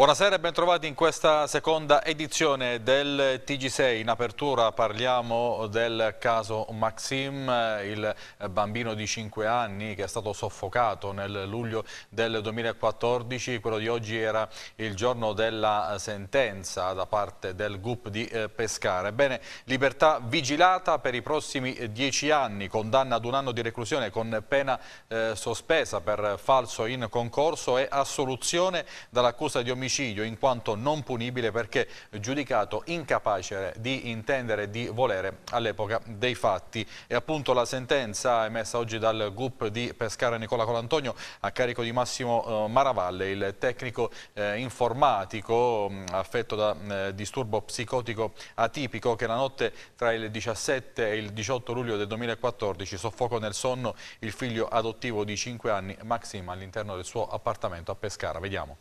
Buonasera e bentrovati in questa seconda edizione del TG6. In apertura parliamo del caso Maxim, il bambino di 5 anni che è stato soffocato nel luglio del 2014. Quello di oggi era il giorno della sentenza da parte del GUP di eh, Pescara. Ebbene, libertà vigilata per i prossimi 10 anni, condanna ad un anno di reclusione con pena eh, sospesa per falso in concorso e assoluzione dall'accusa di omicidio omicidio in quanto non punibile perché giudicato incapace di intendere e di volere all'epoca dei fatti. E appunto la sentenza emessa oggi dal GUP di Pescara Nicola Colantonio a carico di Massimo eh, Maravalle, il tecnico eh, informatico affetto da eh, disturbo psicotico atipico che la notte tra il 17 e il 18 luglio del 2014 soffocò nel sonno il figlio adottivo di 5 anni Maxim all'interno del suo appartamento a Pescara. Vediamo.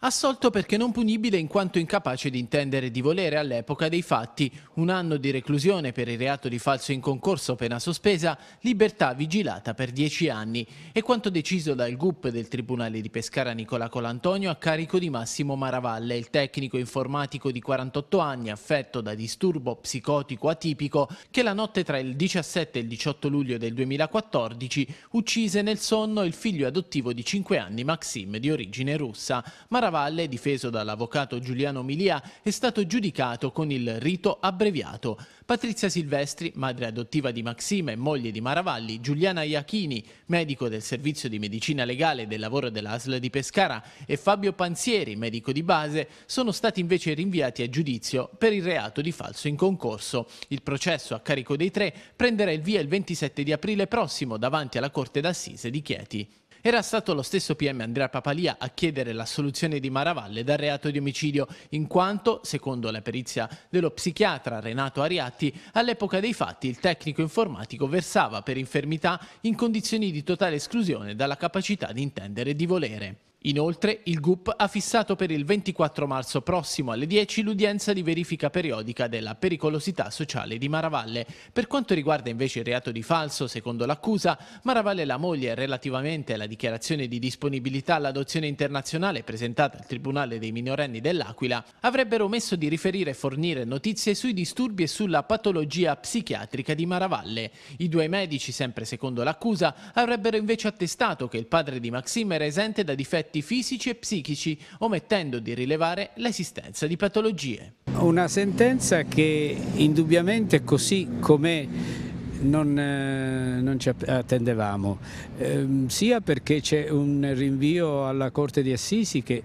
Assolto perché non punibile in quanto incapace di intendere di volere all'epoca dei fatti, un anno di reclusione per il reato di falso in concorso pena sospesa, libertà vigilata per dieci anni. È quanto deciso dal GUP del Tribunale di Pescara Nicola Colantonio a carico di Massimo Maravalle, il tecnico informatico di 48 anni affetto da disturbo psicotico atipico che la notte tra il 17 e il 18 luglio del 2014 uccise nel sonno il figlio adottivo di 5 anni Maxim di origine russa. Maravalle Maravalle, difeso dall'avvocato Giuliano Milia, è stato giudicato con il rito abbreviato. Patrizia Silvestri, madre adottiva di Maxima e moglie di Maravalli, Giuliana Iachini, medico del servizio di medicina legale e del lavoro dell'ASL di Pescara, e Fabio Panzieri, medico di base, sono stati invece rinviati a giudizio per il reato di falso in concorso. Il processo a carico dei tre prenderà il via il 27 di aprile prossimo davanti alla Corte d'Assise di Chieti. Era stato lo stesso PM Andrea Papalia a chiedere l'assoluzione di Maravalle dal reato di omicidio, in quanto, secondo la perizia dello psichiatra Renato Ariatti, all'epoca dei fatti il tecnico informatico versava per infermità in condizioni di totale esclusione dalla capacità di intendere e di volere. Inoltre, il GUP ha fissato per il 24 marzo prossimo alle 10 l'udienza di verifica periodica della pericolosità sociale di Maravalle. Per quanto riguarda invece il reato di falso, secondo l'accusa, Maravalle e la moglie, relativamente alla dichiarazione di disponibilità all'adozione internazionale presentata al Tribunale dei minorenni dell'Aquila, avrebbero omesso di riferire e fornire notizie sui disturbi e sulla patologia psichiatrica di Maravalle. I due medici, sempre secondo l'accusa, avrebbero invece attestato che il padre di Maxime era esente da difetti aspetti fisici e psichici, omettendo di rilevare l'esistenza di patologie. Una sentenza che indubbiamente così come non, eh, non, ci attendevamo, eh, sia perché c'è un rinvio alla Corte di Assisi che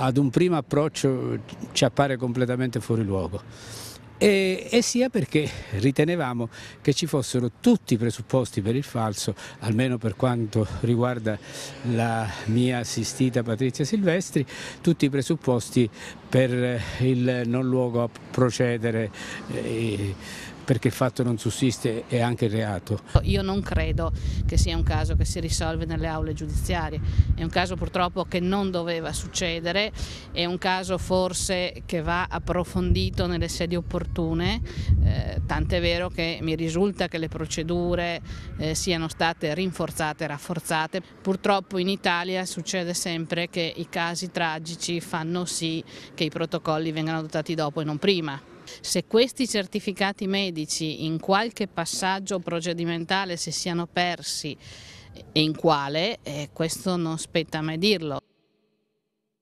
ad un primo approccio ci appare completamente fuori luogo e, e, sia perché ritenevamo che ci fossero tutti i presupposti per il falso, almeno per quanto riguarda la mia assistita Patrizia Silvestri, tutti i presupposti per il non luogo a procedere. Eh, perché il fatto non sussiste è anche il reato. Io non credo che sia un caso che si risolve nelle aule giudiziarie, è un caso purtroppo che non doveva succedere, è un caso forse che va approfondito nelle sedi opportune, eh, tant'è vero che mi risulta che le procedure eh, siano state rinforzate, rafforzate. Purtroppo in Italia succede sempre che i casi tragici fanno sì che i protocolli vengano adottati dopo e non prima. Se questi certificati medici in qualche passaggio procedimentale si siano persi e in quale, eh, questo non spetta a me dirlo.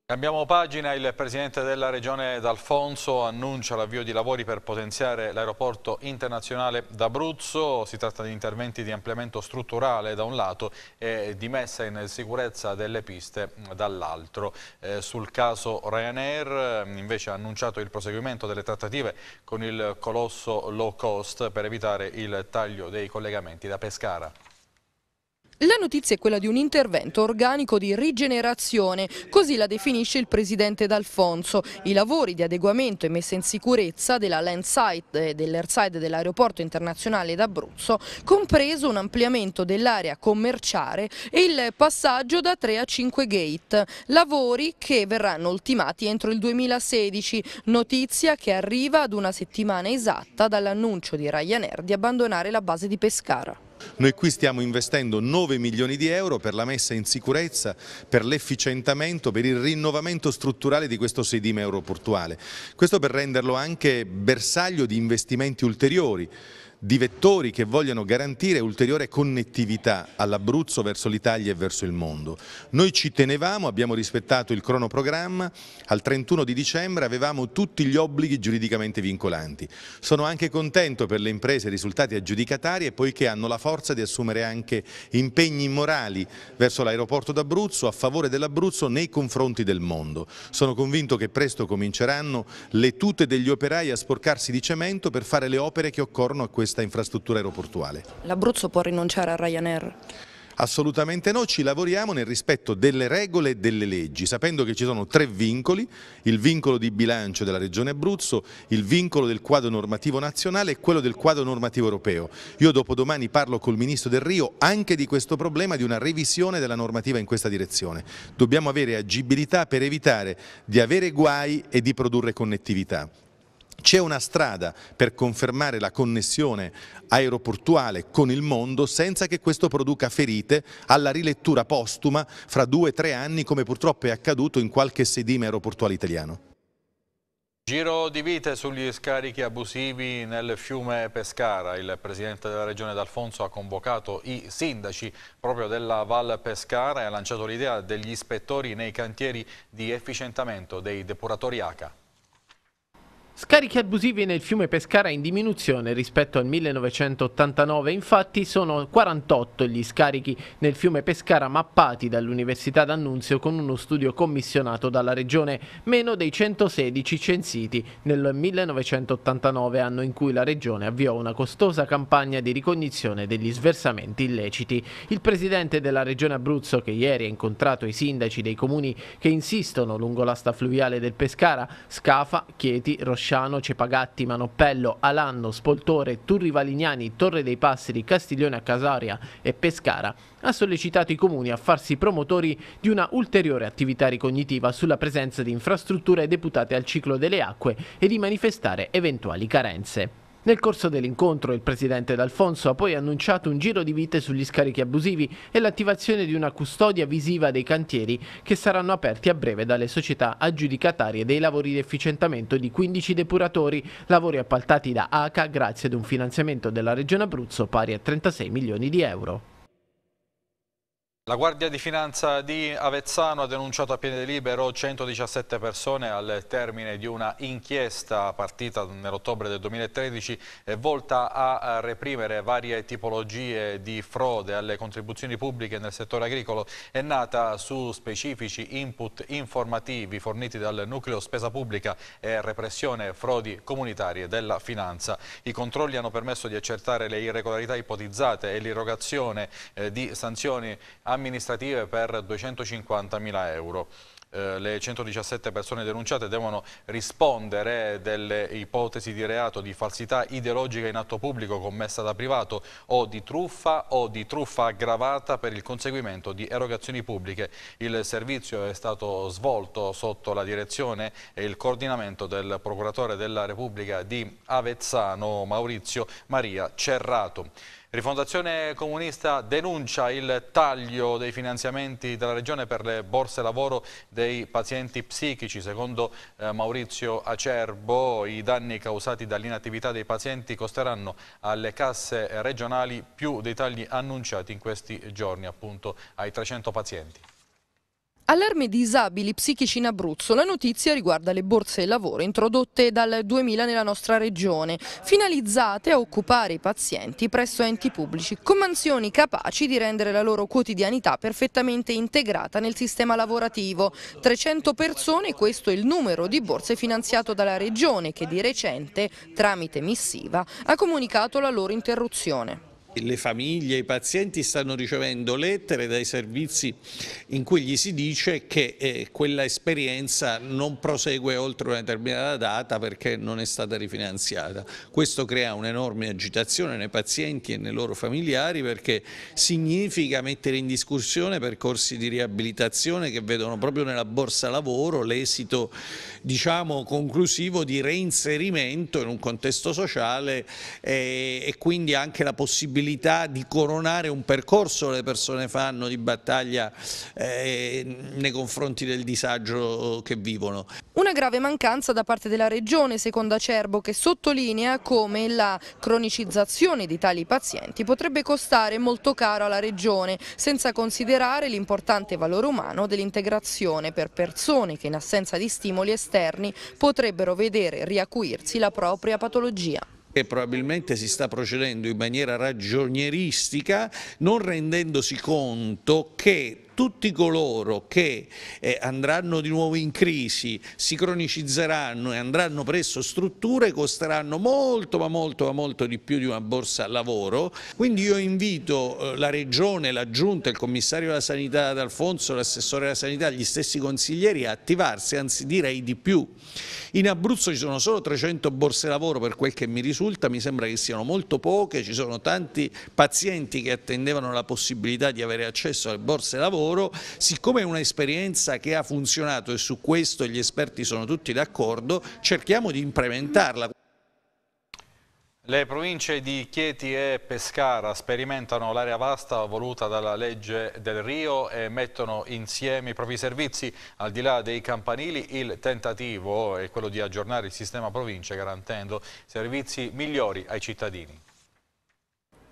Cambiamo pagina, il Presidente della Regione D'Alfonso annuncia l'avvio di lavori per potenziare l'aeroporto internazionale d'Abruzzo, si tratta di interventi di ampliamento strutturale da un lato e di messa in sicurezza delle piste dall'altro. Eh, sul caso Ryanair eh, invece ha annunciato il proseguimento delle trattative con il colosso low cost per evitare il taglio dei collegamenti da Pescara. La notizia è quella di un intervento organico di rigenerazione, così la definisce il presidente D'Alfonso. I lavori di adeguamento e messa in sicurezza della landside e dell'airside dell'aeroporto internazionale d'Abruzzo, compreso un ampliamento dell'area commerciale e il passaggio da 3 a 5 gate, lavori che verranno ultimati entro il 2016, notizia che arriva ad una settimana esatta dall'annuncio di Ryanair di abbandonare la base di Pescara. Noi qui stiamo investendo 9 milioni di euro per la messa in sicurezza, per l'efficientamento, per il rinnovamento strutturale di questo sedime aeroportuale. Questo per renderlo anche bersaglio di investimenti ulteriori di vettori che vogliono garantire ulteriore connettività all'Abruzzo verso l'Italia e verso il mondo. Noi ci tenevamo, abbiamo rispettato il cronoprogramma, al 31 di dicembre avevamo tutti gli obblighi giuridicamente vincolanti. Sono anche contento per le imprese risultati aggiudicatarie poiché hanno la forza di assumere anche impegni morali verso l'aeroporto d'Abruzzo, a favore dell'Abruzzo nei confronti del mondo. Sono convinto che presto cominceranno le tute degli operai a sporcarsi di cemento per fare le opere che occorrono a questo questa infrastruttura aeroportuale. L'Abruzzo può rinunciare a Ryanair? Assolutamente no, ci lavoriamo nel rispetto delle regole e delle leggi, sapendo che ci sono tre vincoli, il vincolo di bilancio della Regione Abruzzo, il vincolo del quadro normativo nazionale e quello del quadro normativo europeo. Io dopodomani parlo col Ministro del Rio anche di questo problema di una revisione della normativa in questa direzione. Dobbiamo avere agibilità per evitare di avere guai e di produrre connettività. C'è una strada per confermare la connessione aeroportuale con il mondo senza che questo produca ferite alla rilettura postuma fra due o tre anni come purtroppo è accaduto in qualche sedime aeroportuale italiano. Giro di vite sugli scarichi abusivi nel fiume Pescara. Il presidente della regione D'Alfonso ha convocato i sindaci proprio della Val Pescara e ha lanciato l'idea degli ispettori nei cantieri di efficientamento dei depuratori ACA. Scarichi abusivi nel fiume Pescara in diminuzione rispetto al 1989, infatti sono 48 gli scarichi nel fiume Pescara mappati dall'Università d'Annunzio con uno studio commissionato dalla Regione, meno dei 116 censiti nel 1989, anno in cui la Regione avviò una costosa campagna di ricognizione degli sversamenti illeciti. Il Presidente della Regione Abruzzo, che ieri ha incontrato i sindaci dei comuni che insistono lungo l'asta fluviale del Pescara, Scafa, Chieti, Roscella, Bresciano, Cepagatti, Manoppello, Alanno, Spoltore, Turri Valignani, Torre dei Passeri, Castiglione a Casaria e Pescara, ha sollecitato i comuni a farsi promotori di una ulteriore attività ricognitiva sulla presenza di infrastrutture deputate al ciclo delle acque e di manifestare eventuali carenze. Nel corso dell'incontro il presidente D'Alfonso ha poi annunciato un giro di vite sugli scarichi abusivi e l'attivazione di una custodia visiva dei cantieri che saranno aperti a breve dalle società aggiudicatarie dei lavori di efficientamento di 15 depuratori, lavori appaltati da ACA grazie ad un finanziamento della Regione Abruzzo pari a 36 milioni di euro. La Guardia di Finanza di Avezzano ha denunciato a piede libero 117 persone al termine di una inchiesta partita nell'ottobre del 2013 eh, volta a reprimere varie tipologie di frode alle contribuzioni pubbliche nel settore agricolo. È nata su specifici input informativi forniti dal nucleo spesa pubblica e repressione frodi comunitarie della finanza. I controlli hanno permesso di accertare le irregolarità ipotizzate e l'irrogazione eh, di sanzioni amministrative amministrative per 250.000 euro. Eh, le 117 persone denunciate devono rispondere delle ipotesi di reato di falsità ideologica in atto pubblico commessa da privato o di truffa o di truffa aggravata per il conseguimento di erogazioni pubbliche. Il servizio è stato svolto sotto la direzione e il coordinamento del procuratore della Repubblica di Avezzano Maurizio Maria Cerrato. Rifondazione Comunista denuncia il taglio dei finanziamenti della Regione per le borse lavoro dei pazienti psichici. Secondo eh, Maurizio Acerbo i danni causati dall'inattività dei pazienti costeranno alle casse regionali più dei tagli annunciati in questi giorni appunto ai 300 pazienti. Allarme disabili psichici in Abruzzo, la notizia riguarda le borse lavoro introdotte dal 2000 nella nostra regione, finalizzate a occupare i pazienti presso enti pubblici, con mansioni capaci di rendere la loro quotidianità perfettamente integrata nel sistema lavorativo. 300 persone, questo è il numero di borse finanziato dalla regione che di recente, tramite missiva, ha comunicato la loro interruzione le famiglie, i pazienti stanno ricevendo lettere dai servizi in cui gli si dice che eh, quella esperienza non prosegue oltre una determinata data perché non è stata rifinanziata. Questo crea un'enorme agitazione nei pazienti e nei loro familiari perché significa mettere in discussione percorsi di riabilitazione che vedono proprio nella borsa lavoro l'esito diciamo conclusivo di reinserimento in un contesto sociale eh, e quindi anche la possibilità possibilità di coronare un percorso le persone fanno di battaglia eh, nei confronti del disagio che vivono. Una grave mancanza da parte della Regione, secondo Acerbo, che sottolinea come la cronicizzazione di tali pazienti potrebbe costare molto caro alla Regione, senza considerare l'importante valore umano dell'integrazione per persone che in assenza di stimoli esterni potrebbero vedere riacuirsi la propria patologia e probabilmente si sta procedendo in maniera ragionieristica non rendendosi conto che tutti coloro che eh, andranno di nuovo in crisi, si cronicizzeranno e andranno presso strutture costeranno molto ma molto ma molto di più di una borsa lavoro. Quindi io invito eh, la Regione, la Giunta, il Commissario della Sanità D'Alfonso, l'Assessore della Sanità, gli stessi consiglieri a attivarsi, anzi direi di più. In Abruzzo ci sono solo 300 borse lavoro per quel che mi risulta, mi sembra che siano molto poche, ci sono tanti pazienti che attendevano la possibilità di avere accesso alle borse lavoro lavoro, siccome è un'esperienza che ha funzionato e su questo gli esperti sono tutti d'accordo, cerchiamo di implementarla. Le province di Chieti e Pescara sperimentano l'area vasta voluta dalla legge del Rio e mettono insieme i propri servizi. Al di là dei campanili il tentativo è quello di aggiornare il sistema province garantendo servizi migliori ai cittadini.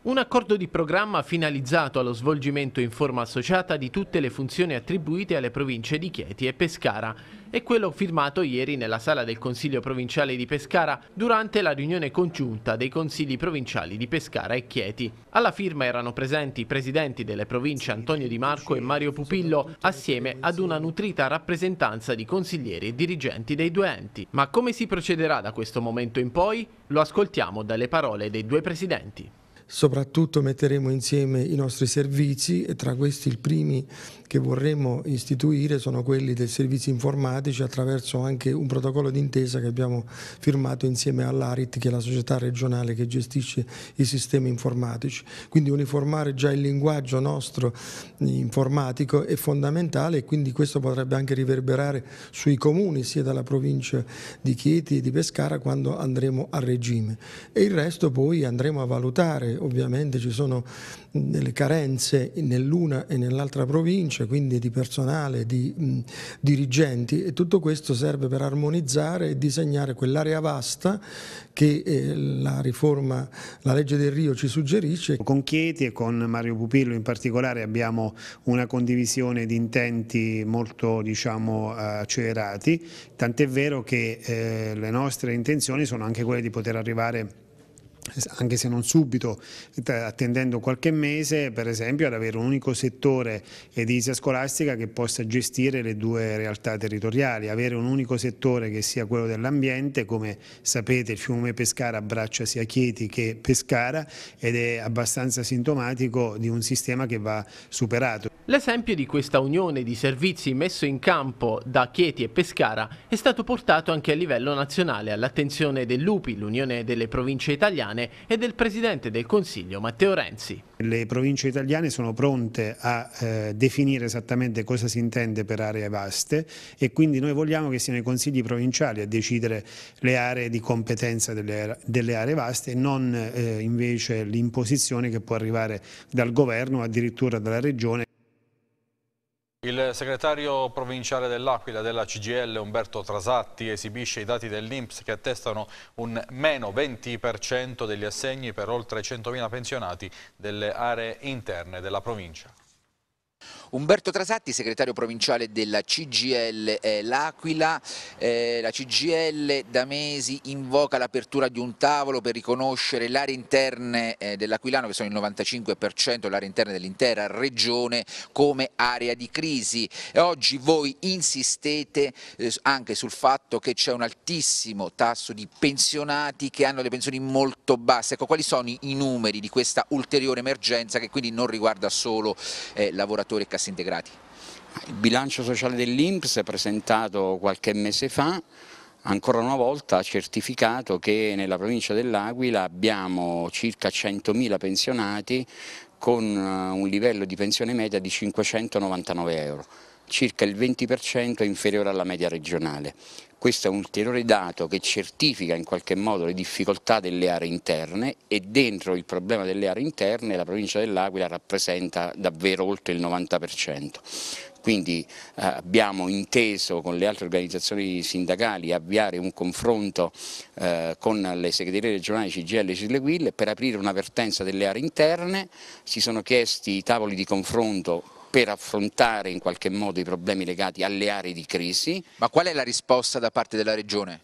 Un accordo di programma finalizzato allo svolgimento in forma associata di tutte le funzioni attribuite alle province di Chieti e Pescara è quello firmato ieri nella sala del Consiglio provinciale di Pescara durante la riunione congiunta dei Consigli provinciali di Pescara e Chieti. Alla firma erano presenti i presidenti delle province Antonio Di Marco e Mario Pupillo assieme ad una nutrita rappresentanza di consiglieri e dirigenti dei due enti. Ma come si procederà da questo momento in poi? Lo ascoltiamo dalle parole dei due presidenti. Soprattutto metteremo insieme i nostri servizi e tra questi i primi che vorremmo istituire sono quelli dei servizi informatici attraverso anche un protocollo d'intesa che abbiamo firmato insieme all'ARIT che è la società regionale che gestisce i sistemi informatici. Quindi uniformare già il linguaggio nostro eh, informatico è fondamentale e quindi questo potrebbe anche riverberare sui comuni sia dalla provincia di Chieti e di Pescara quando andremo a regime. E il resto poi andremo a valutare ovviamente ci sono delle carenze nell'una e nell'altra provincia, quindi di personale, di mh, dirigenti e tutto questo serve per armonizzare e disegnare quell'area vasta che eh, la riforma, la legge del Rio ci suggerisce. Con Chieti e con Mario Pupillo in particolare abbiamo una condivisione di intenti molto diciamo, accelerati, tant'è vero che eh, le nostre intenzioni sono anche quelle di poter arrivare anche se non subito, attendendo qualche mese per esempio ad avere un unico settore edilizia scolastica che possa gestire le due realtà territoriali, avere un unico settore che sia quello dell'ambiente, come sapete il fiume Pescara abbraccia sia Chieti che Pescara ed è abbastanza sintomatico di un sistema che va superato. L'esempio di questa unione di servizi messo in campo da Chieti e Pescara è stato portato anche a livello nazionale all'attenzione dell'UPI, l'Unione delle Province Italiane, italiane e del Presidente del Consiglio Matteo Renzi. Le province italiane sono pronte a eh, definire esattamente cosa si intende per aree vaste e quindi noi vogliamo che siano i consigli provinciali a decidere le aree di competenza delle, delle aree vaste e non eh, invece l'imposizione che può arrivare dal governo o addirittura dalla regione. Il segretario provinciale dell'Aquila della CGL Umberto Trasatti esibisce i dati dell'Inps che attestano un meno 20% degli assegni per oltre 100.000 pensionati delle aree interne della provincia. Umberto Trasatti, segretario provinciale della CGL eh, L'Aquila, eh, la CGL da mesi invoca l'apertura di un tavolo per riconoscere l'area interna eh, dell'Aquilano, che sono il 95% le aree dell'intera regione, come area di crisi. E oggi voi insistete eh, anche sul fatto che c'è un altissimo tasso di pensionati che hanno le pensioni molto basse. Ecco, quali sono i numeri di questa ulteriore emergenza che quindi non riguarda solo eh, lavoratori e cassetti? classi integrati. Il bilancio sociale dell'Inps presentato qualche mese fa ancora una volta ha certificato che nella provincia dell'Aquila abbiamo circa 100.000 pensionati con eh, un livello di pensione media di 599 euro circa il 20% inferiore alla media regionale. Questo è un ulteriore dato che certifica in qualche modo le difficoltà delle aree interne e dentro il problema delle aree interne la provincia dell'Aquila rappresenta davvero oltre il 90% quindi eh, abbiamo inteso con le altre organizzazioni sindacali avviare un confronto eh, con le segreterie regionali CGL e Cilleguille per aprire una vertenza delle aree interne, si sono chiesti tavoli di confronto per affrontare in qualche modo i problemi legati alle aree di crisi. Ma qual è la risposta da parte della Regione?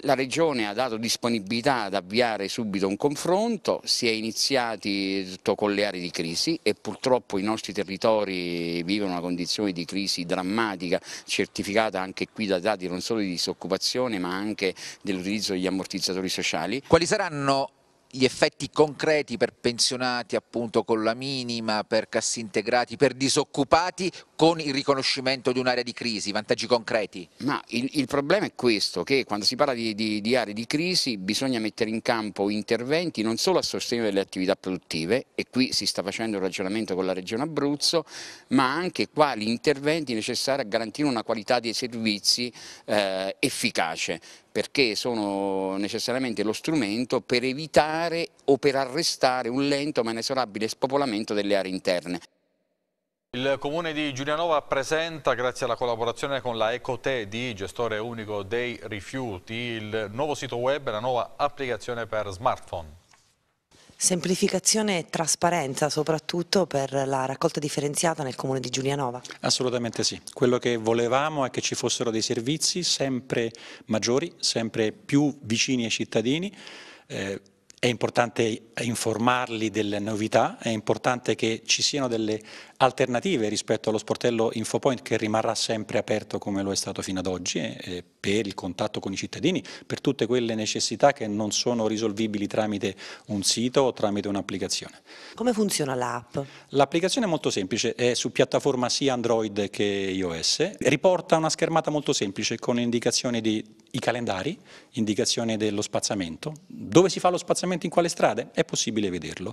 La Regione ha dato disponibilità ad avviare subito un confronto, si è iniziati tutto con le aree di crisi e purtroppo i nostri territori vivono una condizione di crisi drammatica, certificata anche qui da dati non solo di disoccupazione ma anche dell'utilizzo degli ammortizzatori sociali. Quali saranno gli effetti concreti per pensionati appunto con la minima, per cassi integrati, per disoccupati, con il riconoscimento di un'area di crisi, vantaggi concreti? Ma il, il, problema è questo, che quando si parla di, di, di aree di crisi bisogna mettere in campo interventi non solo a sostegno delle attività produttive, e qui si sta facendo un ragionamento con la Regione Abruzzo, ma anche quali interventi necessari a garantire una qualità dei servizi eh, efficace perché sono necessariamente lo strumento per evitare o per arrestare un lento ma inesorabile spopolamento delle aree interne. Il comune di Giulianova presenta, grazie alla collaborazione con la Ecote di gestore unico dei rifiuti, il nuovo sito web e la nuova applicazione per smartphone. Semplificazione e trasparenza soprattutto per la raccolta differenziata nel comune di Giulianova? Assolutamente sì, quello che volevamo è che ci fossero dei servizi sempre maggiori, sempre più vicini ai cittadini, eh, è importante informarli delle novità, è importante che ci siano delle alternative rispetto allo sportello InfoPoint che rimarrà sempre aperto come lo è stato fino ad oggi eh, eh, per il contatto con i cittadini, per tutte quelle necessità che non sono risolvibili tramite un sito o tramite un'applicazione. Come funziona l'app? L'applicazione è molto semplice, è su piattaforma sia Android che iOS, riporta una schermata molto semplice con indicazioni di i calendari, indicazione dello spazzamento, dove si fa lo spazzamento, in quale strade, è possibile vederlo,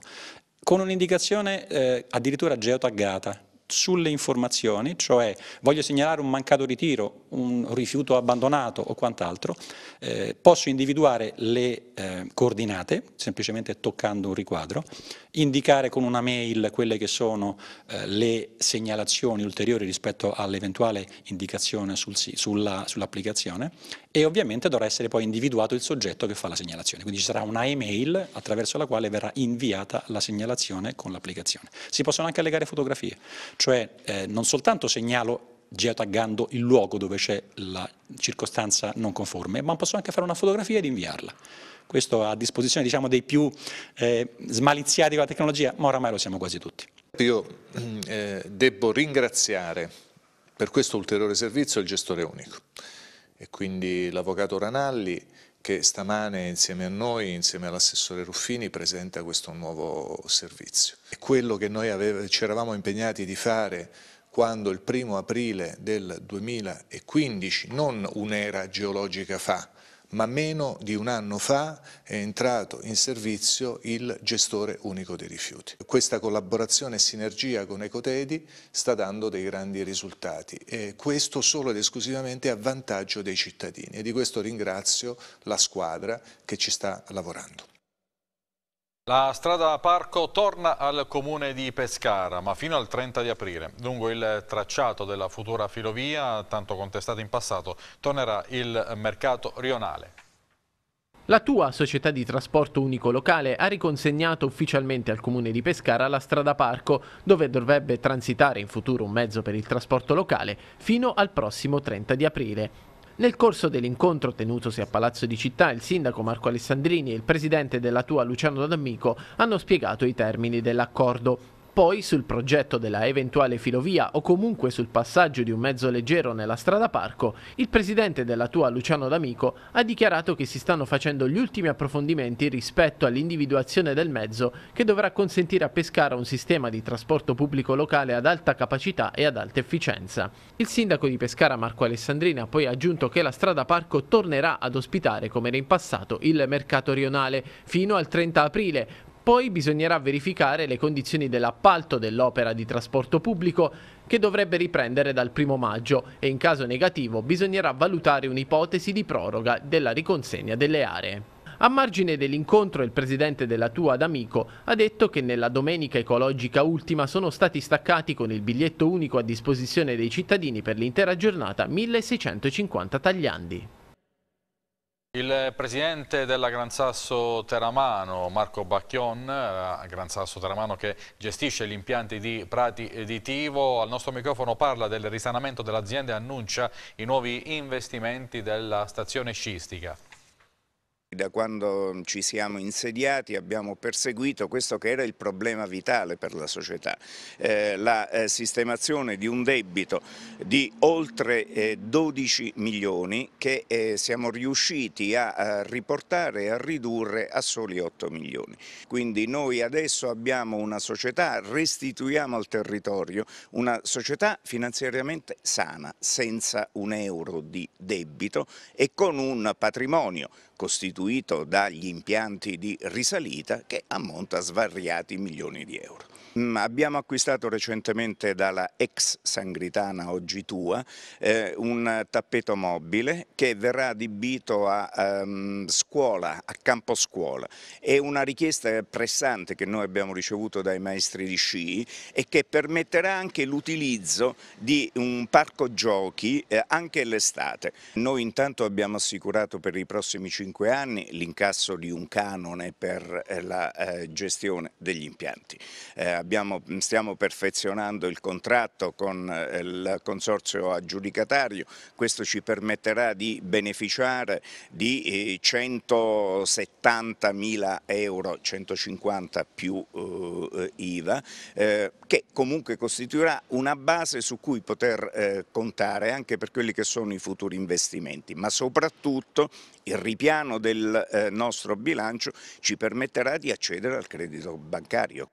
con un'indicazione eh, addirittura geotaggata, sulle informazioni, cioè voglio segnalare un mancato ritiro, un rifiuto abbandonato o quant'altro, eh, posso individuare le eh, coordinate, semplicemente toccando un riquadro, indicare con una mail quelle che sono eh, le segnalazioni ulteriori rispetto all'eventuale indicazione sul, sull'applicazione e ovviamente dovrà essere poi individuato il soggetto che fa la segnalazione, quindi ci sarà una email attraverso la quale verrà inviata la segnalazione con l'applicazione. Si possono anche allegare fotografie, cioè eh, non soltanto segnalo geotaggando il luogo dove c'è la circostanza non conforme, ma posso anche fare una fotografia ed inviarla. Questo a disposizione diciamo, dei più eh, smaliziati con la tecnologia, ma oramai lo siamo quasi tutti. Io eh, debbo ringraziare per questo ulteriore servizio il gestore unico e quindi l'avvocato Ranalli che stamane insieme a noi, insieme all'assessore Ruffini, presenta questo nuovo servizio. E quello che noi aveva, ci eravamo impegnati di fare quando il primo aprile del 2015, non un'era geologica fa, ma meno di un anno fa è entrato in servizio il gestore unico dei rifiuti. Questa collaborazione e sinergia con Ecotedi sta dando dei grandi risultati e questo solo ed esclusivamente a vantaggio dei cittadini e di questo ringrazio la squadra che ci sta lavorando. La strada Parco torna al comune di Pescara, ma fino al 30 di aprile. Lungo il tracciato della futura filovia, tanto contestata in passato, tornerà il mercato rionale. La tua società di trasporto unico locale ha riconsegnato ufficialmente al comune di Pescara la strada Parco, dove dovrebbe transitare in futuro un mezzo per il trasporto locale, fino al prossimo 30 di aprile. Nel corso dell'incontro tenutosi a Palazzo di Città, il sindaco Marco Alessandrini e il presidente della Tua Luciano D'Amico hanno spiegato i termini dell'accordo. Poi sul progetto della eventuale filovia o comunque sul passaggio di un mezzo leggero nella strada parco, il presidente della Tua Luciano D'Amico ha dichiarato che si stanno facendo gli ultimi approfondimenti rispetto all'individuazione del mezzo che dovrà consentire a Pescara un sistema di trasporto pubblico locale ad alta capacità e ad alta efficienza. Il sindaco di Pescara Marco Alessandrini ha poi aggiunto che la strada parco tornerà ad ospitare come era in passato il mercato rionale fino al 30 aprile, poi bisognerà verificare le condizioni dell'appalto dell'opera di trasporto pubblico che dovrebbe riprendere dal 1 maggio e in caso negativo bisognerà valutare un'ipotesi di proroga della riconsegna delle aree. A margine dell'incontro il presidente della Tua D'Amico ha detto che nella domenica ecologica ultima sono stati staccati con il biglietto unico a disposizione dei cittadini per l'intera giornata 1650 tagliandi. Il presidente della Gran Sasso Teramano, Marco Bacchion, eh, Gran Sasso Teramano che gestisce gli impianti di Prati Editivo, al nostro microfono parla del risanamento dell'azienda e annuncia i nuovi investimenti della stazione scistica. Da quando ci siamo insediati abbiamo perseguito questo che era il problema vitale per la società, eh, la eh, sistemazione di un debito di oltre eh, 12 milioni che eh, siamo riusciti a, a riportare e a ridurre a soli 8 milioni. Quindi noi adesso abbiamo una società, restituiamo al territorio una società finanziariamente sana, senza un euro di debito e con un patrimonio costituito dagli impianti di risalita che ammonta svariati milioni di euro. Mm, abbiamo acquistato recentemente dalla ex Sangritana Oggi Tua eh, un tappeto mobile che verrà adibito a um, scuola, a campo scuola. È una richiesta pressante che noi abbiamo ricevuto dai maestri di sci e che permetterà anche l'utilizzo di un parco giochi eh, anche l'estate. Noi intanto abbiamo assicurato per i prossimi cinque anni l'incasso di un canone per eh, la eh, gestione degli impianti eh, abbiamo, stiamo perfezionando il contratto con eh, il consorzio aggiudicatario, questo ci permetterà di beneficiare di 170 eh, mila euro, 150 più eh, IVA, eh, che comunque costituirà una base su cui poter eh, contare anche per quelli che sono i futuri investimenti, ma soprattutto il ripiano del eh, nostro bilancio ci permetterà di accedere al credito bancario.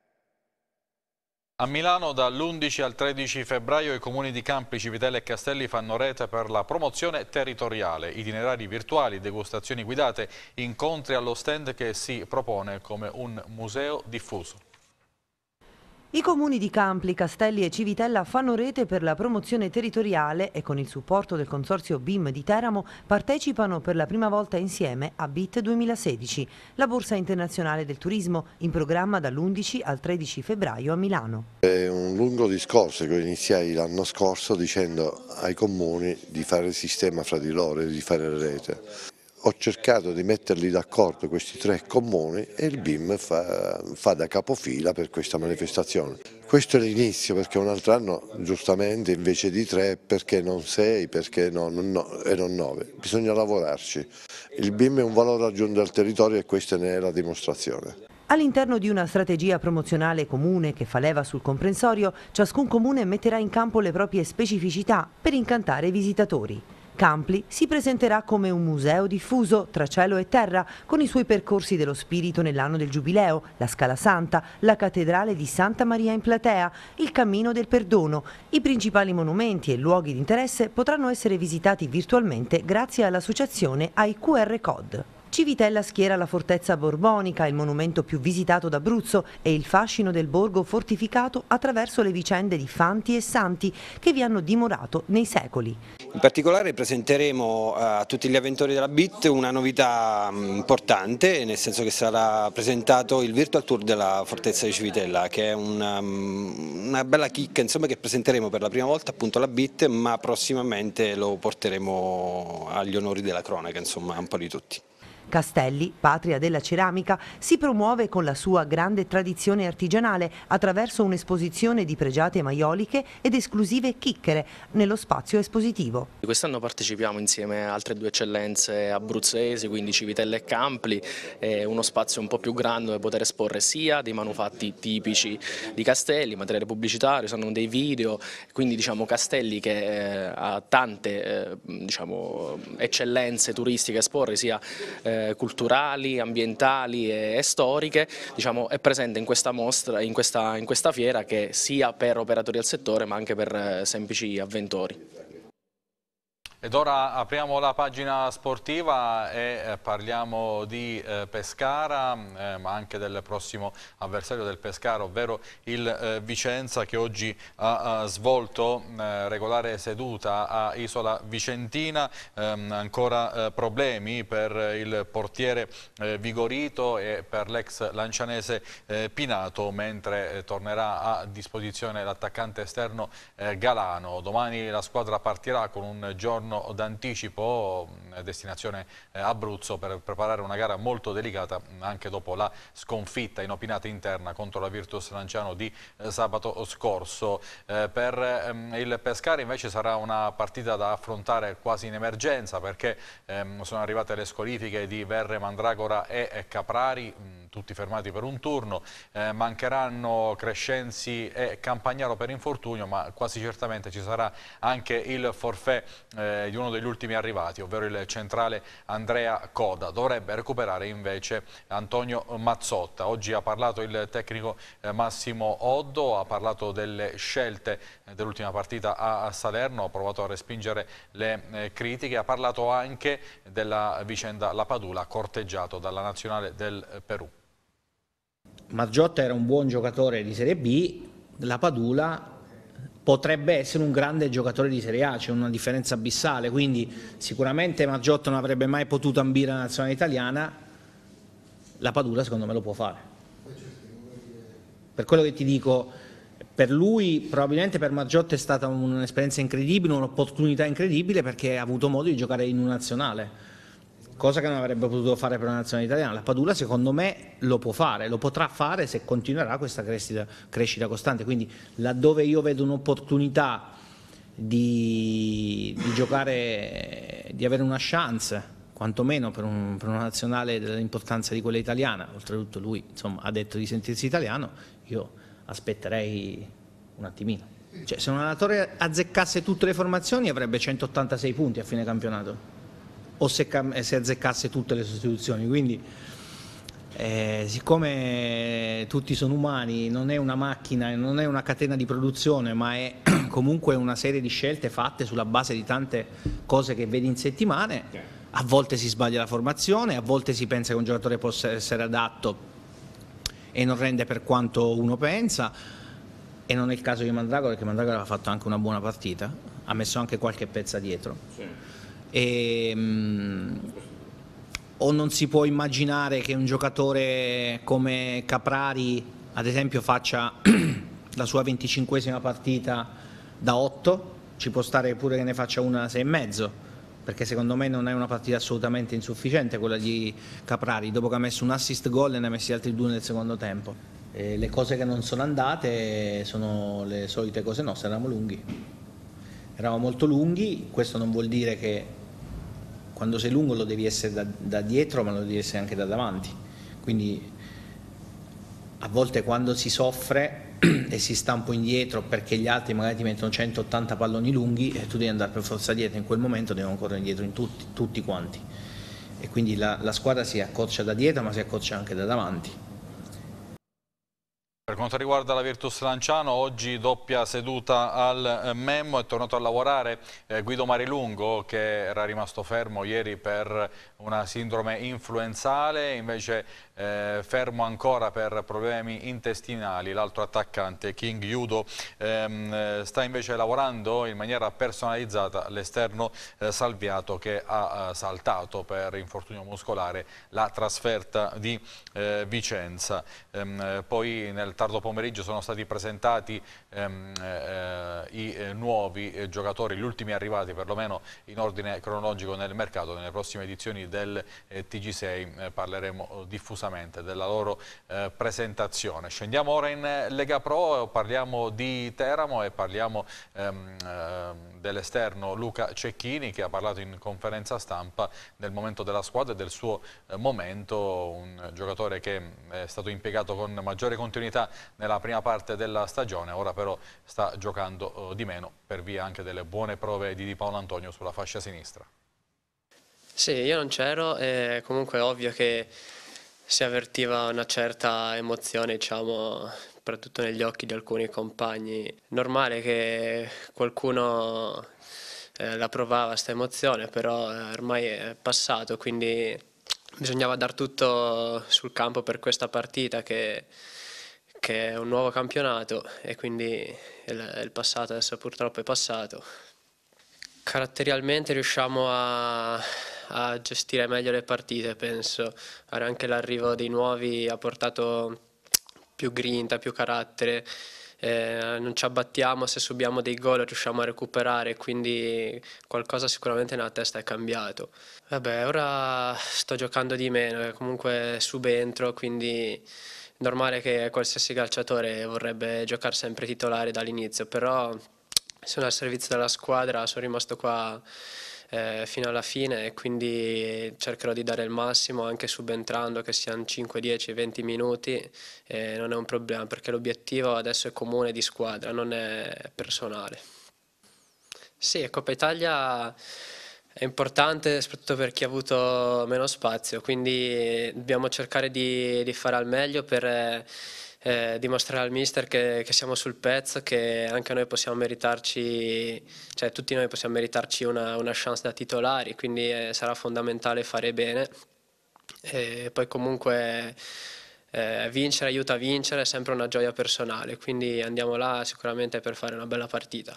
A Milano dall'11 al 13 febbraio i comuni di Campi, Civitella e Castelli fanno rete per la promozione territoriale, itinerari virtuali, degustazioni guidate, incontri allo stand che si propone come un museo diffuso. I comuni di Campli, Castelli e Civitella fanno rete per la promozione territoriale e con il supporto del consorzio BIM di Teramo partecipano per la prima volta insieme a BIT 2016, la borsa internazionale del turismo in programma dall'11 al 13 febbraio a Milano. È un lungo discorso che iniziai l'anno scorso dicendo ai comuni di fare sistema fra di loro e di fare rete ho cercato di metterli d'accordo questi tre comuni e il BIM fa, fa, da capofila per questa manifestazione. Questo è l'inizio perché un altro anno giustamente invece di tre perché non sei perché no, no, e non nove, bisogna lavorarci. Il BIM è un valore aggiunto al territorio e questa ne è la dimostrazione. All'interno di una strategia promozionale comune che fa leva sul comprensorio, ciascun comune metterà in campo le proprie specificità per incantare i visitatori. Campli si presenterà come un museo diffuso tra cielo e terra con i suoi percorsi dello spirito nell'anno del Giubileo, la Scala Santa, la Cattedrale di Santa Maria in Platea, il Cammino del Perdono. I principali monumenti e luoghi di interesse potranno essere visitati virtualmente grazie all'associazione ai QR Code. Civitella schiera la fortezza borbonica, il monumento più visitato d'Abruzzo e il fascino del borgo fortificato attraverso le vicende di Fanti e Santi che vi hanno dimorato nei secoli. In particolare presenteremo eh, a tutti gli avventori della BIT una novità mm, importante, nel senso che sarà presentato il Virtual Tour della Fortezza di Civitella, che è una, mm, una bella chicca insomma, che presenteremo per la prima volta appunto alla BIT, ma prossimamente lo porteremo agli onori della cronaca, insomma, un po' di tutti. Castelli, patria della ceramica, si promuove con la sua grande tradizione artigianale attraverso un'esposizione di pregiate maioliche ed esclusive chicchere nello spazio espositivo. Quest'anno partecipiamo insieme a altre due eccellenze abruzzesi, quindi Civitella e Campli, eh, uno spazio un po' più grande dove poter esporre sia dei manufatti tipici di Castelli, materiale pubblicitario, sono dei video, quindi diciamo Castelli che eh, ha tante eh, diciamo, eccellenze turistiche a esporre, sia eh, eh, culturali, ambientali e, storiche diciamo, è presente in questa mostra, in questa, in questa fiera che sia per operatori del settore ma anche per eh, semplici avventori. Ed ora apriamo la pagina sportiva e eh, parliamo di eh, Pescara, eh, ma anche del prossimo avversario del Pescara, ovvero il Vicenza che oggi ha svolto regolare seduta a Isola Vicentina, ehm, ancora problemi per il portiere Vigorito e per l'ex lancianese Pinato, mentre tornerà a disposizione l'attaccante esterno Galano. Domani la squadra partirà con un giorno giorno d'anticipo, destinazione eh, Abruzzo, per preparare una gara molto delicata anche dopo la sconfitta inopinata interna contro la Virtus Lanciano di eh, sabato scorso. Eh, per ehm, il Pescari invece sarà una partita da affrontare quasi in emergenza perché ehm, sono arrivate le squalifiche di Verre, Mandragora e Caprari tutti fermati per un turno, mancheranno Crescenzi e Campagnaro per infortunio, ma quasi certamente ci sarà anche il forfè eh, di uno degli ultimi arrivati, ovvero il centrale Andrea Coda. Dovrebbe recuperare invece Antonio Mazzotta. Oggi ha parlato il tecnico eh, Massimo Oddo, ha parlato delle scelte eh, dell'ultima partita a, Salerno, ha provato a respingere le eh, critiche, ha parlato anche della vicenda La Padula corteggiato dalla nazionale del Perù. Mazzotta era un buon giocatore di Serie B, la Padula potrebbe essere un grande giocatore di Serie A, c'è una differenza abissale, quindi sicuramente Maggiotto non avrebbe mai potuto ambire la nazionale italiana, la Padula secondo me lo può fare. Per quello che ti dico, per lui probabilmente per Maggiotto è stata un'esperienza incredibile, un'opportunità incredibile perché ha avuto modo di giocare in un nazionale cosa che non avrebbe potuto fare per una nazionale italiana. La Padula secondo me lo può fare, lo potrà fare se continuerà questa crescita, crescita costante, quindi laddove io vedo un'opportunità di, di, giocare, di avere una chance quantomeno per, un, per una nazionale dell'importanza di quella italiana, oltretutto lui insomma, ha detto di sentirsi italiano, io aspetterei un attimino. Cioè, se un allenatore azzeccasse tutte le formazioni avrebbe 186 punti a fine campionato o se, eh, se azzeccasse tutte le sostituzioni. Quindi eh, siccome tutti sono umani, non è una macchina, non è una catena di produzione, ma è comunque una serie di scelte fatte sulla base di tante cose che vedi in settimane, a volte si sbaglia la formazione, a volte si pensa che un giocatore possa essere adatto e non rende per quanto uno pensa e non è il caso di Mandragora perché Mandragora ha fatto anche una buona partita, ha messo anche qualche pezza dietro. Sì. E, ehm, mh, o non si può immaginare che un giocatore come Caprari, ad esempio, faccia la sua 25esima partita da 8, ci può stare pure che ne faccia una 6,5 perché secondo me non è una partita assolutamente insufficiente quella di Caprari, dopo che ha messo un assist goal e ne ha messi altri due nel secondo tempo. E le cose che non sono andate sono le solite cose nostre, eravamo lunghi. Eravamo molto lunghi, questo non vuol dire che quando sei lungo lo devi essere da, da, dietro ma lo devi essere anche da davanti quindi a volte quando si soffre e si sta un po' indietro perché gli altri magari ti mettono 180 palloni lunghi e eh, tu devi andare per forza dietro in quel momento devono correre indietro in tutti, tutti quanti e quindi la, la squadra si accorcia da dietro ma si accorcia anche da davanti per quanto riguarda la Virtus Lanciano, oggi doppia seduta al eh, Memmo, è tornato a lavorare eh, Guido Marilungo che era rimasto fermo ieri per una sindrome influenzale, invece eh, fermo ancora per problemi intestinali, l'altro attaccante King Judo ehm, eh, sta invece lavorando in maniera personalizzata l'esterno eh, Salviato che ha eh, saltato per infortunio muscolare la trasferta di eh, Vicenza. Ehm, eh, poi nel tardo pomeriggio sono stati presentati ehm, i nuovi giocatori, gli ultimi arrivati perlomeno in ordine cronologico nel mercato, nelle prossime edizioni del TG6 parleremo diffusamente doverosamente della loro eh, presentazione. Scendiamo ora in eh, Lega Pro, parliamo di Teramo e parliamo ehm, eh, dell'esterno Luca Cecchini che ha parlato in conferenza stampa del momento della squadra e del suo eh, momento, un giocatore che mm, è stato impiegato con maggiore continuità nella prima parte della stagione, ora però sta giocando oh, di meno per via anche delle buone prove di Di Paolo Antonio sulla fascia sinistra. Sì, io non c'ero, comunque è ovvio che si avvertiva una certa emozione, diciamo, soprattutto negli occhi di alcuni compagni. Normale che qualcuno eh, la provava questa emozione, però eh, ormai è passato, quindi bisognava dar tutto sul campo per questa partita che, che è un nuovo campionato e quindi il, il passato adesso purtroppo è passato. Caratterialmente riusciamo a a gestire meglio le partite, penso. Ora anche l'arrivo dei nuovi ha portato più grinta, più carattere. Eh, non ci abbattiamo se subiamo dei gol riusciamo a recuperare quindi qualcosa sicuramente nella testa è cambiato vabbè ora sto giocando di meno eh, comunque subentro quindi normale che qualsiasi calciatore vorrebbe giocare sempre titolare dall'inizio però sono al servizio della squadra sono rimasto qua eh, fino alla fine e quindi cercherò di dare il massimo anche subentrando che siano 5, 10, 20 minuti, eh, non è un problema perché l'obiettivo adesso è comune di squadra, non è personale. Sì, Coppa Italia è importante soprattutto per chi ha avuto meno spazio, quindi dobbiamo cercare di, di fare al meglio per eh, dimostrare al mister che, che, siamo sul pezzo, che anche noi possiamo meritarci, cioè tutti noi possiamo meritarci una, una chance da titolari, quindi eh, sarà fondamentale fare bene. E poi comunque eh, vincere aiuta a vincere, è sempre una gioia personale, quindi andiamo là sicuramente per fare una bella partita.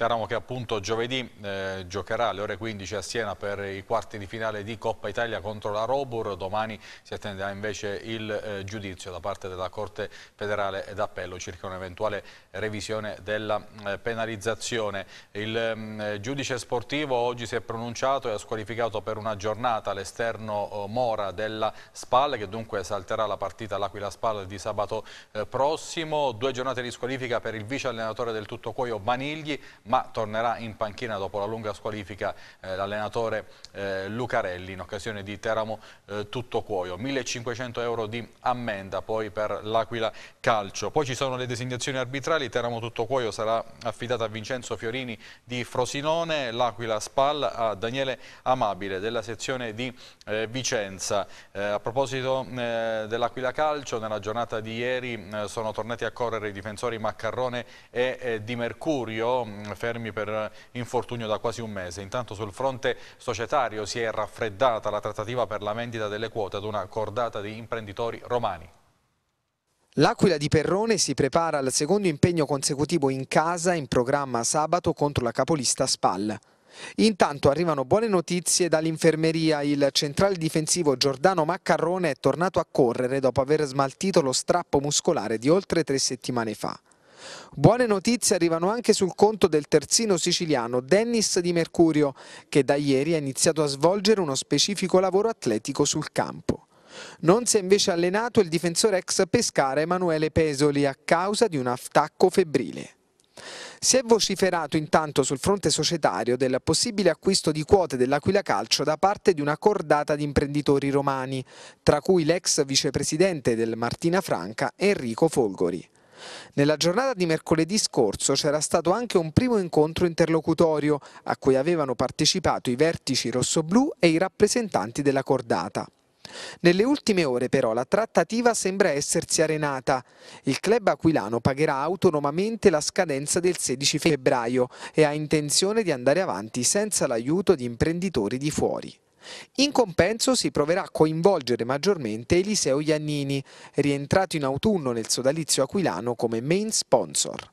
Teramo che appunto giovedì eh, giocherà alle ore 15 a Siena per i quarti di finale di Coppa Italia contro la Robur, domani si attenderà invece il eh, giudizio da parte della Corte federale d'appello circa un'eventuale revisione della eh, penalizzazione. Il mm, giudice sportivo oggi si è pronunciato e ha squalificato per una giornata l'esterno eh, Mora della SPAL che dunque salterà la partita all'Aquila SPAL di sabato eh, prossimo, due giornate di squalifica per il vice allenatore del tutto cuoio Banigli, ma tornerà in panchina dopo la lunga squalifica eh, l'allenatore eh, Lucarelli in occasione di Teramo eh, tutto cuoio. 1500 euro di ammenda poi per l'Aquila Calcio. Poi ci sono le designazioni arbitrali, Teramo tutto cuoio sarà affidata a Vincenzo Fiorini di Frosinone, l'Aquila Spal a Daniele Amabile della sezione di eh, Vicenza. Eh, a proposito eh, dell'Aquila Calcio, nella giornata di ieri sono tornati a correre i difensori Maccarrone e Di Mercurio, mm, fermi per infortunio da quasi un mese. Intanto sul fronte societario si è raffreddata la trattativa per la vendita delle quote ad una cordata di imprenditori romani. L'Aquila di Perrone si prepara al secondo impegno consecutivo in casa in programma sabato contro la capolista Spal. Intanto arrivano buone notizie dall'infermeria. Il centrale difensivo Giordano Maccarrone è tornato a correre dopo aver smaltito lo strappo muscolare di oltre tre settimane fa. Buone notizie arrivano anche sul conto del terzino siciliano Dennis Di Mercurio, che da ieri ha iniziato a svolgere uno specifico lavoro atletico sul campo. Non si è invece allenato il difensore ex pescare Emanuele Pesoli a causa di un attacco febbrile. Si è vociferato intanto sul fronte societario del possibile acquisto di quote dell'Aquila Calcio da parte di una cordata di imprenditori romani, tra cui l'ex vicepresidente del Martina Franca Enrico Folgori. Nella giornata di mercoledì scorso c'era stato anche un primo incontro interlocutorio a cui avevano partecipato i vertici rossoblù e i rappresentanti della cordata. Nelle ultime ore però la trattativa sembra essersi arenata. Il club aquilano pagherà autonomamente la scadenza del 16 febbraio e ha intenzione di andare avanti senza l'aiuto di imprenditori di fuori. In compenso si proverà a coinvolgere maggiormente Eliseo Iannini, rientrato in autunno nel sodalizio aquilano come main sponsor.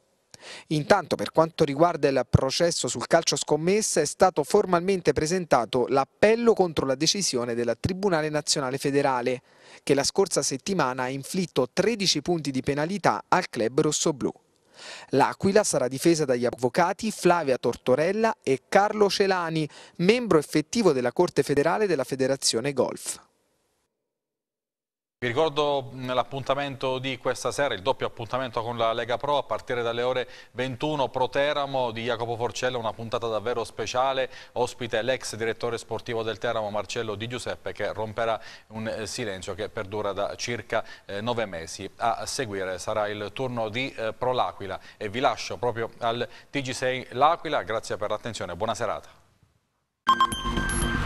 Intanto per quanto riguarda il processo sul calcio scommessa è stato formalmente presentato l'appello contro la decisione della Tribunale Nazionale Federale che la scorsa settimana ha inflitto 13 punti di penalità al club rossoblù. L'Aquila sarà difesa dagli avvocati Flavia Tortorella e Carlo Celani, membro effettivo della Corte federale della Federazione Golf. Vi ricordo l'appuntamento di questa sera, il doppio appuntamento con la Lega Pro a partire dalle ore 21 Pro Teramo di Jacopo Forcella, una puntata davvero speciale, ospite l'ex direttore sportivo del Teramo Marcello Di Giuseppe che romperà un eh, silenzio che perdura da circa eh, nove mesi. A seguire sarà il turno di eh, Pro L'Aquila e vi lascio proprio al TG6 L'Aquila, grazie per l'attenzione, buona serata.